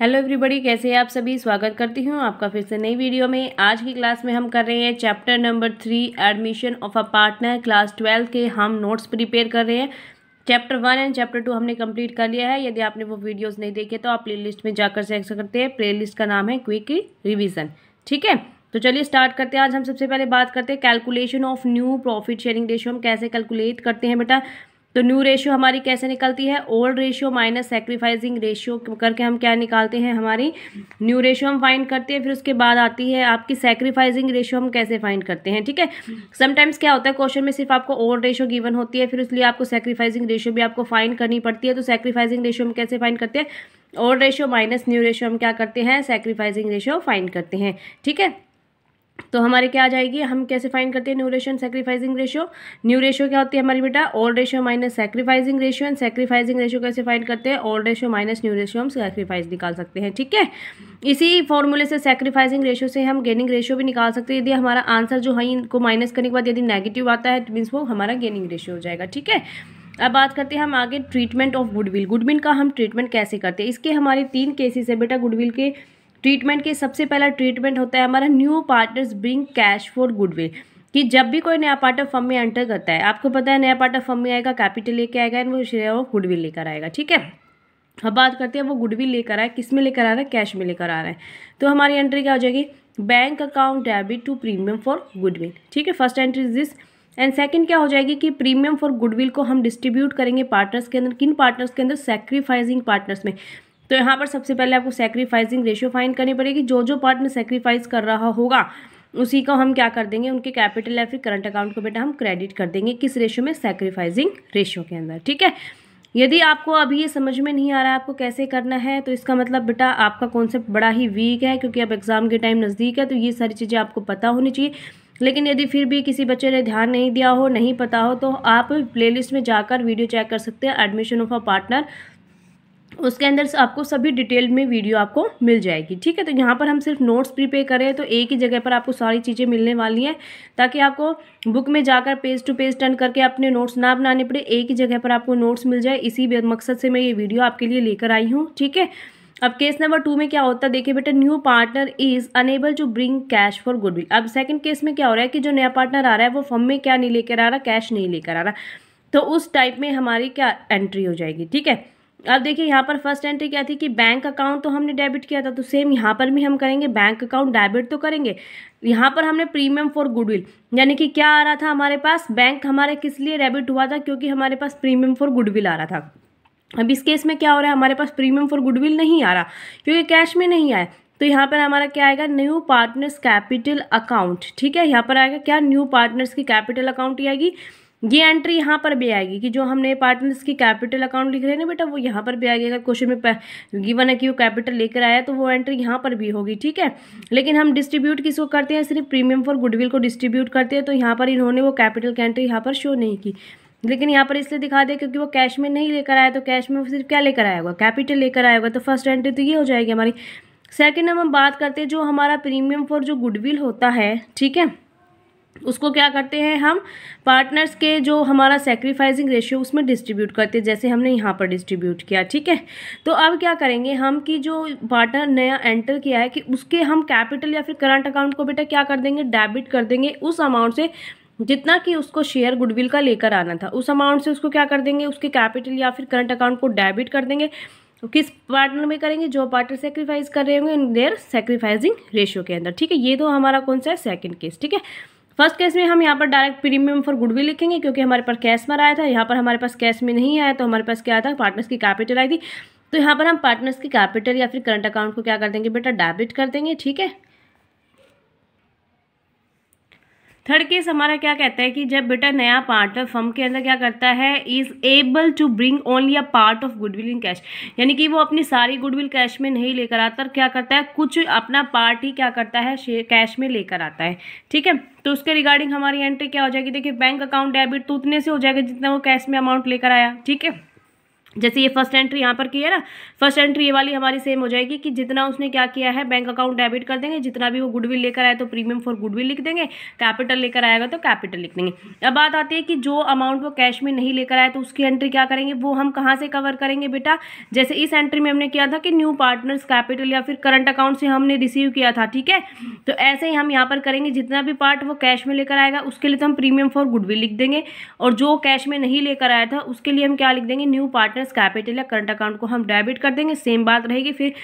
hello everybody कैसे आप सभी स्वागत करती हूँ आपका फिर से नई वीडियो में आज की क्लास में हम कर रहे हैं chapter number three admission of a partner class twelfth के हम नोट्स प्रिपेयर कर रहे हैं chapter one and chapter two हमने कंप्लीट कर लिया है यदि आपने वो वीडियोस नहीं देखे तो आप प्ले में जाकर सेक्स करते हैं प्ले का नाम है क्विक रिविज़न ठीक है तो चलिए स्टार्ट करते हैं आज हम सबसे पहले बात करते हैं calculation of new profit sharing ratio हम कैसे कैलकुलेट करते हैं बेटा तो न्यू रेशियो हमारी कैसे निकलती है old ratio minus sacrificing ratio करके हम क्या निकालते हैं हमारी न्यू रेशियो हम फाइंड करते हैं फिर उसके बाद आती है आपकी सेक्रीफाइसिंग रेशियो हम कैसे फाइंड करते हैं ठीक है समटाइम्स क्या होता है क्वेश्चन में सिर्फ आपको ओल्ड रेशियो गिवन होती है फिर इसलिए आपको सेक्रीफाइसिंग रेशियो भी आपको फाइंड करनी पड़ती है तो सेक्रीफाइसिंग रेशियो हम कैसे फाइंड करते हैं old ratio minus new ratio हम क्या करते हैं सेक्रीफाइसिंग रेशियो फाइंड करते हैं ठीक है तो हमारे क्या आ जाएगी हम कैसे फाइन करते हैं new ratio and sacrificing ratio new ratio क्या होती है हमारी बेटा old ratio minus sacrificing ratio and sacrificing ratio कैसे फाइन करते हैं old ratio minus new ratio हम सेक्रीफाइस निकाल सकते हैं ठीक है इसी फॉर्मूले से सेक्रीफाइसिंग रेशियो से हम गेनिंग रेशियो भी निकाल सकते हैं यदि हमारा आंसर जो है इनको माइनस करने के बाद यदि नेगेटिव आता है तो मीन्स वो हमारा गेनिंग रेशियो हो जाएगा ठीक है अब बात करते हैं हम आगे ट्रीटमेंट ऑफ गुडविल गुडविल का हम ट्रीटमेंट कैसे करते हैं इसके हमारे तीन केसेस है बेटा गुडविल के ट्रीटमेंट के सबसे पहला ट्रीटमेंट होता है हमारा new partners bring cash for goodwill कि जब भी कोई नया पार्ट ऑफ फर्म में एंटर करता है आपको पता है नया पार्ट ऑफ फर्म में आएगा कैपिटल लेके आएगा एंड वो शेयर ऑफ गुडविल लेकर आएगा ठीक है अब बात करते हैं वो गुडविल लेकर आए किस में लेकर आ रहा है कैश में लेकर आ रहा है तो हमारी एंट्री क्या हो जाएगी bank account debit to premium for goodwill ठीक है first entry is this and second क्या हो जाएगी कि प्रीमियम फॉर गुडविल को हम डिस्ट्रीब्यूट करेंगे पार्टनर्स के अंदर किन पार्टनर्स के अंदर सेक्रीफाइजिंग पार्टनर्स में तो यहाँ पर सबसे पहले आपको सेक्रीफाइसिंग रेशियो फाइन करनी पड़ेगी जो जो पार्टनर सेक्रीफाइस कर रहा होगा उसी को हम क्या कर देंगे उनके कैपिटल या फिर करंट अकाउंट को बेटा हम क्रेडिट कर देंगे किस रेशियो में सेक्रीफाइसिंग रेशियो के अंदर ठीक है यदि आपको अभी ये समझ में नहीं आ रहा है आपको कैसे करना है तो इसका मतलब बेटा आपका कॉन्सेप्ट बड़ा ही वीक है क्योंकि अब एग्ज़ाम के टाइम नज़दीक है तो ये सारी चीज़ें आपको पता होनी चाहिए लेकिन यदि फिर भी किसी बच्चे ने ध्यान नहीं दिया हो नहीं पता हो तो आप प्लेलिस्ट में जाकर वीडियो चेक कर सकते हैं एडमिशन ऑफ अ पार्टनर उसके अंदर आपको सभी डिटेल में वीडियो आपको मिल जाएगी ठीक है तो यहाँ पर हम सिर्फ नोट्स प्रिपेयर कर रहे हैं तो एक ही जगह पर आपको सारी चीज़ें मिलने वाली हैं ताकि आपको बुक में जाकर पेज टू पेज टर्न करके अपने नोट्स ना बनाने पड़े एक ही जगह पर आपको नोट्स मिल जाए इसी मकसद से मैं ये वीडियो आपके लिए लेकर आई हूँ ठीक है अब केस नंबर टू में क्या होता है देखिए बेटा new partner is unable to bring cash for goodwill अब सेकंड केस में क्या हो रहा है कि जो नया पार्टनर आ रहा है वो फॉर्म में क्या नहीं लेकर आ रहा कैश नहीं लेकर आ रहा तो उस टाइप में हमारी क्या एंट्री हो जाएगी ठीक है अब देखिए यहाँ पर फर्स्ट एंट्री क्या थी कि बैंक अकाउंट तो हमने डेबिट किया था तो सेम यहाँ पर भी हम करेंगे बैंक अकाउंट डेबिट तो करेंगे यहाँ पर हमने प्रीमियम फॉर गुडविल यानी कि क्या आ रहा था हमारे पास बैंक हमारे किस लिए डेबिट हुआ था क्योंकि हमारे पास प्रीमियम फॉर गुडविल आ रहा था अब इस केस में क्या हो रहा है हमारे पास प्रीमियम फॉर गुडविल नहीं आ रहा क्योंकि कैश में नहीं आया तो यहाँ पर हमारा क्या आएगा न्यू पार्टनर्स कैपिटल अकाउंट ठीक है यहाँ पर आएगा क्या न्यू पार्टनर्स की कैपिटल अकाउंट आएगी ये एंट्री यहाँ पर भी आएगी कि जो हमने पार्टनर्स की कैपिटल अकाउंट लिख रहे हैं ना बेटा वो यहाँ पर भी आएगी अगर क्वेश्चन में गिवन है कि वो कैपिटल लेकर आया तो वो एंट्री यहाँ पर भी होगी ठीक है लेकिन हम डिस्ट्रीब्यूट किसको करते हैं सिर्फ प्रीमियम फॉर गुडविल को डिस्ट्रीब्यूट करते हैं तो यहाँ पर इन्होंने वो कैपिटल की एंट्री यहाँ पर शो नहीं की लेकिन यहाँ पर इसलिए दिखा दे क्योंकि वो कैश में नहीं लेकर आया तो कैश में सिर्फ क्या लेकर आया होगा कैपिटल लेकर आया होगा तो फर्स्ट एंट्री तो ये हो जाएगी हमारी सेकेंड हम बात करते हैं जो हमारा प्रीमियम फॉर जो गुडविल होता है ठीक है उसको क्या करते हैं हम पार्टनर्स के जो हमारा सेक्रीफाइसिंग रेशियो उसमें डिस्ट्रीब्यूट करते हैं जैसे हमने यहाँ पर डिस्ट्रीब्यूट किया ठीक है तो अब क्या करेंगे हम कि जो पार्टनर नया एंटर किया है कि उसके हम कैपिटल या फिर करंट अकाउंट को बेटा क्या कर देंगे डेबिट कर देंगे उस अमाउंट से जितना कि उसको शेयर गुडविल का लेकर आना था उस अमाउंट से उसको क्या कर देंगे उसके कैपिटल या फिर करंट अकाउंट को डेबिट कर देंगे तो किस पार्टनर में करेंगे जो पार्टनर सेक्रीफाइस कर रहे होंगे इन देयर सेक्रीफाइसिंग रेशियो के अंदर ठीक है ये तो हमारा कौन सा है सेकेंड केस ठीक है फर्स्ट केस में हम यहाँ पर डायरेक्ट प्रीमियम फॉर गुडविल लिखेंगे क्योंकि हमारे पास कैश में आया था यहाँ पर हमारे पास कैश में नहीं आया तो हमारे पास क्या था पार्टनर्स की कैपिटल आई थी तो यहाँ पर हम पार्टनर्स की कैपिटल या फिर करंट अकाउंट को क्या कर देंगे बेटा डेबिट कर देंगे ठीक है थर्ड केस हमारा क्या कहता है कि जब बेटा नया पार्टनर फर्म के अंदर क्या करता है is able to bring only a part of goodwill in cash यानी कि वो अपनी सारी गुडविल कैश में नहीं लेकर आता और क्या करता है कुछ अपना पार्ट ही क्या करता है कैश में लेकर आता है ठीक है तो उसके रिगार्डिंग हमारी एंट्री क्या हो जाएगी देखिए बैंक अकाउंट डेबिट तो उतने से हो जाएगा जितना वो कैश में अमाउंट लेकर आया ठीक है जैसे ये फर्स्ट एंट्री यहाँ पर की है ना फर्स्ट एंट्री ये वाली हमारी सेम हो जाएगी कि जितना उसने क्या किया है बैंक अकाउंट डेबिट कर देंगे जितना भी वो गुडविल लेकर आए तो प्रीमियम फॉर गुडविल लिख देंगे कैपिटल लेकर आएगा तो कैपिटल लिख देंगे अब बात आती है कि जो अमाउंट वो कैश में नहीं लेकर आए तो उसकी एंट्री क्या करेंगे वो हम कहाँ से कवर करेंगे बेटा जैसे इस एंट्री में हमने किया था कि न्यू पार्टनर्स कैपिटल या फिर करंट अकाउंट से हमने रिसीव किया था ठीक है तो ऐसे ही हम यहाँ पर करेंगे जितना भी पार्ट वो कैश में लेकर आएगा उसके लिए तो हम प्रीमियम फॉर गुडविल लिख देंगे और जो कैश में नहीं लेकर आया था उसके लिए हम क्या लिख देंगे न्यू पार्टनर्स कैपिटल या करंट अकाउंट को हम डेबिट कर कर देंगे सेम बात रहेगी फिर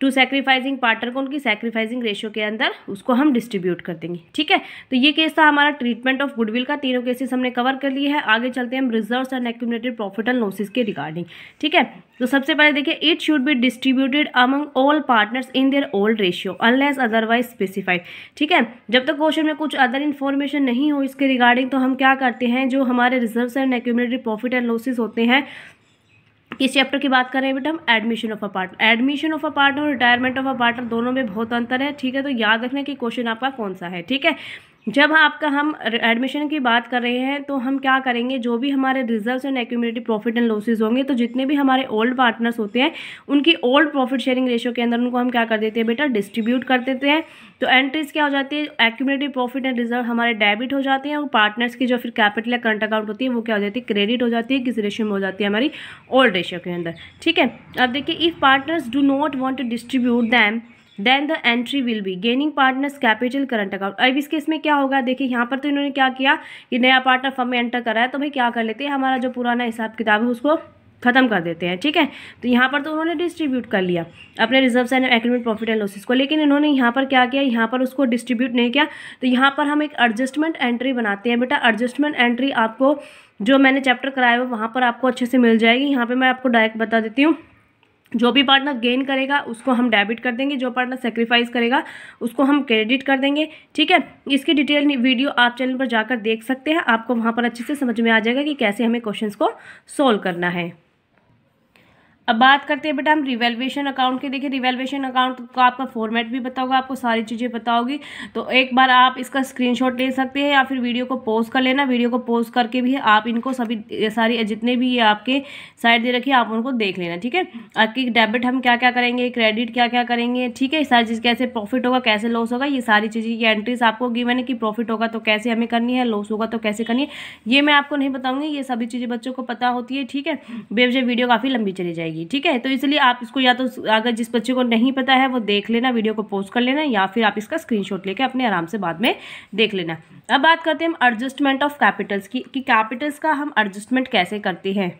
टू सेक्रीफाइसिंग पार्टनर को उनकी सेक्रीफाइसिंग रेशियो के अंदर उसको हम डिस्ट्रीब्यूट कर देंगे ठीक है तो ये केस था हमारा ट्रीटमेंट ऑफ गुडविल का तीनों केसेस हमने कवर कर लिए है आगे चलते हैं हम reserve and accumulated profit and losses के रिगार्डिंग ठीक है तो सबसे पहले देखिए it should be distributed among all partners in their old ratio unless otherwise specified ठीक है जब तक क्वेश्चन में कुछ अदर इन्फॉर्मेशन नहीं हो इसके रिगार्डिंग तो हम क्या करते हैं जो हमारे reserve and accumulated profit and losses होते हैं किस चैप्टर की बात कर रहे हैं बेटा हम admission of a partner admission of a partner और रिटायरमेंट ऑफ अ पार्टनर दोनों में बहुत अंतर है ठीक है तो याद रखना कि क्वेश्चन आपका कौन सा है ठीक है जब आपका हम एडमिशन की बात कर रहे हैं तो हम क्या करेंगे जो भी हमारे results and accumulated profit and losses होंगे तो जितने भी हमारे ओल्ड पार्टनर्स होते हैं उनकी ओल्ड प्रॉफिट शेयरिंग रेशियो के अंदर उनको हम क्या कर देते हैं बेटा डिस्ट्रीब्यूट कर देते हैं तो एंट्रीज क्या हो जाती है एक्यूमिटी प्रॉफिट एंड रिजर्व हमारे डेबिट हो जाते हैं और पार्टनर्स की जो फिर कैपिटल या करंट अकाउंट होती है वो क्या हो जाती है क्रेडिट हो जाती है किस रेशियो में हो जाती है हमारी ओल्ड रेशियो के अंदर ठीक है अब देखिए if partners do not want to distribute them then the entry will be gaining partners capital current account अब इस केस में क्या होगा देखिए यहाँ पर तो इन्होंने क्या किया कि नया पार्टनर फर्म में एंटर करा है तो भाई क्या कर लेते हैं हमारा जो पुराना हिसाब किताब है उसको खत्म कर देते हैं ठीक है तो यहाँ पर तो उन्होंने डिस्ट्रीब्यूट कर लिया अपने reserve and agreement profit and losses को लेकिन इन्होंने यहाँ पर क्या किया यहाँ पर उसको डिस्ट्रीब्यूट नहीं किया तो यहाँ पर हम एक एडजस्टमेंट एंट्री बनाते हैं बेटा एडजस्टमेंट एंट्री आपको जो मैंने चैप्टर कराया हुआ वहाँ पर आपको अच्छे से मिल जाएगी यहाँ पर मैं आपको डायरेक्ट बता देती हूँ जो भी पार्टनर गेन करेगा उसको हम डेबिट कर देंगे जो पार्टनर सेक्रीफाइस करेगा उसको हम क्रेडिट कर देंगे ठीक है इसकी डिटेल वीडियो आप चैनल पर जाकर देख सकते हैं आपको वहाँ पर अच्छे से समझ में आ जाएगा कि कैसे हमें क्वेश्चंस को सॉल्व करना है अब बात करते हैं बेटा हम रिवेल्वेशन अकाउंट के देखिए रिवेल्वेशन अकाउंट का आपका फॉर्मेट भी बताओगे आपको सारी चीज़ें बताओगी तो एक बार आप इसका स्क्रीनशॉट ले सकते हैं या फिर वीडियो को पोज कर लेना वीडियो को पोज करके भी आप इनको सभी सारी जितने भी ये आपके साइड दे रखी आप उनको देख लेना ठीक है आपकी डेबिट हम क्या क्या करेंगे क्रेडिट क्या क्या करेंगे ठीक है सारी चीज़ कैसे प्रॉफिट होगा कैसे लॉस होगा ये सारी चीज़ें की एंट्रीज आपको गिवन है कि प्रॉफिट होगा तो कैसे हमें करनी है लॉस होगा तो कैसे करनी है ये मैं आपको नहीं बताऊँगी ये सभी चीज़ें बच्चों को पता होती है ठीक है बेबजे वीडियो काफ़ी लंबी चली जाएगी जाएगी ठीक है तो इसलिए आप इसको या तो अगर जिस बच्चे को नहीं पता है वो देख लेना वीडियो को पोस्ट कर लेना या फिर आप इसका स्क्रीनशॉट लेके अपने आराम से बाद में देख लेना अब बात करते हैं हम एडजस्टमेंट ऑफ कैपिटल्स की कि कैपिटल्स का हम एडजस्टमेंट कैसे करते हैं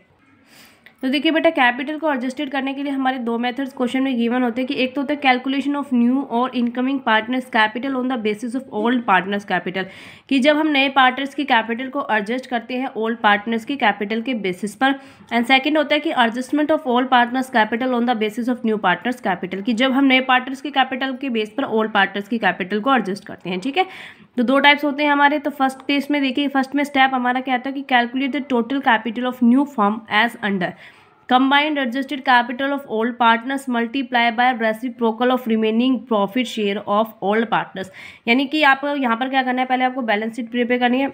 तो देखिए बेटा कैपिटल को एडजस्टेड करने के लिए हमारे दो मेथड्स क्वेश्चन में गिवन होते हैं कि एक तो होता है कैलकुलेशन ऑफ न्यू और incoming partners capital on the basis of old partners capital कि जब हम नए पार्टनर्स की कैपिटल को एडजस्ट करते हैं ओल्ड पार्टनर्स की कैपिटल के बेसिस पर एंड सेकेंड होता है कि adjustment of old partners capital on the basis of new partners capital कि जब हम नए पार्टनर्स की कैपिटल के बेस पर ओल्ड पार्टनर्स की कैपिटल को एडजस्ट करते हैं ठीक है तो दो टाइप्स होते हैं हमारे तो फर्स्ट केस में देखिए फर्स्ट में स्टेप हमारा क्या आता है कि calculate the total capital of new firm as under combined adjusted capital of old partners multiply by reciprocal of remaining profit share of old partners यानी कि आप यहाँ पर क्या करना है पहले आपको बैलेंस शीट प्रिपेयर करनी है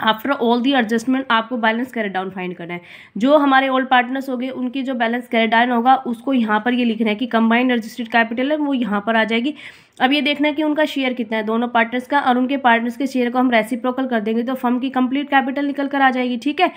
आफ्टर ऑल दी एडजस्टमेंट आपको बैलेंस कैरेट डाउन फाइंड करना है जो हमारे ओल्ड पार्टनर्स हो गए उनकी जो बैलेंस कैरेट डाउन होगा उसको यहाँ पर ये लिखना है कि कंबाइंड रजिस्टर्ड कैपिटल है वो यहाँ पर आ जाएगी अब ये देखना है कि उनका शेयर कितना है दोनों पार्टनर्स का और उनके पार्टनर्स के शेयर को हम रेसिप्रोकल कर देंगे तो फर्म की कंप्लीट कैपिटल निकल कर आ जाएगी ठीक है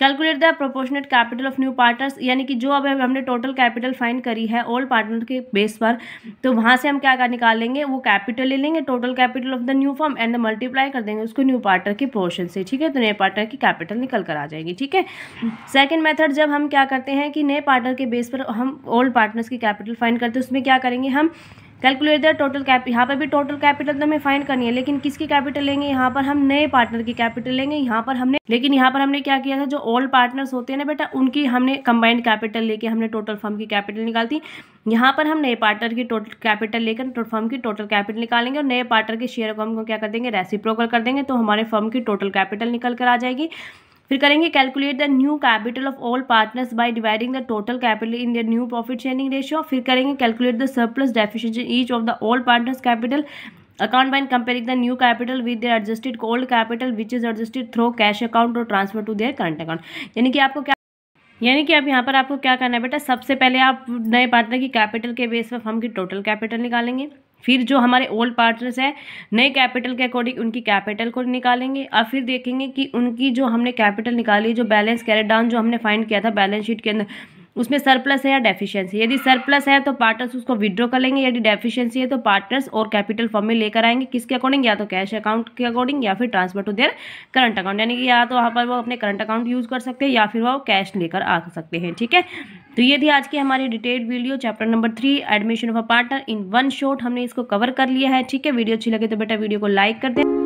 calculate the proportionate capital of new partners यानी कि जो अब हमने टोटल कैपिटल फाइन करी है ओल्ड पार्टनर के बेस पर तो वहाँ से हम क्या क्या लेंगे वो कैपिटल ले लेंगे total capital of the new firm and multiply कर देंगे उसको न्यू पार्टनर के पोर्शन से ठीक है तो नए पार्टनर की कैपिटल निकल कर आ जाएगी ठीक है सेकेंड मैथड जब हम क्या करते हैं कि नए पार्टनर के बेस पर हम ओल्ड पार्टनर्स की कैपिटल फाइन करते हैं उसमें क्या करेंगे हम कैलकुलेट द टोटल कैप यहाँ पर भी टोटल कैपिटल तो हमें फाइंड करनी है लेकिन किसकी कैपिटल लेंगे यहाँ पर हम नए पार्टनर की कैपिटल लेंगे यहाँ पर हमने लेकिन यहाँ पर हमने क्या किया था जो ओल्ड पार्टनर्स होते हैं ना बेटा उनकी हमने कंबाइंड कैपिटल लेके हमने टोटल फर्म की कैपिटल निकाल दी यहाँ पर हम नए पार्टनर की टोटल कैपिटल लेकर फर्म की टोटल कैपिटल निकालेंगे और नए पार्टनर के शेयर को हम क्या कर देंगे रेसिप्रोकल कर देंगे तो हमारे फर्म की टोटल कैपिटल निकल कर आ जाएगी फिर करेंगे calculate the new capital of all partners by dividing the total capital in the new profit sharing ratio फिर करेंगे calculate the surplus deficiency each of the all partners capital account by comparing the new capital with their adjusted old capital which is adjusted through cash account और transfer to their current account यानी कि आपको क्या यानी कि अब यहाँ पर आपको क्या करना है बेटा सबसे पहले आप नए पार्टनर की कैपिटल के बेस पर फर्म की टोटल कैपिटल निकालेंगे फिर जो हमारे ओल्ड पार्टनर्स हैं नए कैपिटल के अकॉर्डिंग उनकी कैपिटल को निकालेंगे और फिर देखेंगे कि उनकी जो हमने कैपिटल निकाली जो बैलेंस कैरेट डाउन जो हमने फाइंड किया था बैलेंस शीट के अंदर उसमें सरप्लस है या डेफिशिएंसी यदि सरप्लस है तो पार्टनर्स उसको विड्रॉ कर लेंगे यदि डेफिशिएंसी है तो पार्टनर्स और कैपिटल फॉर्म में लेकर आएंगे किसके अकॉर्डिंग या तो कैश अकाउंट के अकॉर्डिंग या फिर transfer to their current account यानी कि या तो वहाँ पर वो अपने करंट अकाउंट यूज़ कर सकते हैं या फिर वो कैश लेकर आ सकते हैं ठीक है तो ये थी आज की हमारी detailed video chapter number three admission of a partner in one shot हमने इसको कवर कर लिया है ठीक है वीडियो अच्छी लगे तो बेटा वीडियो को लाइक कर दें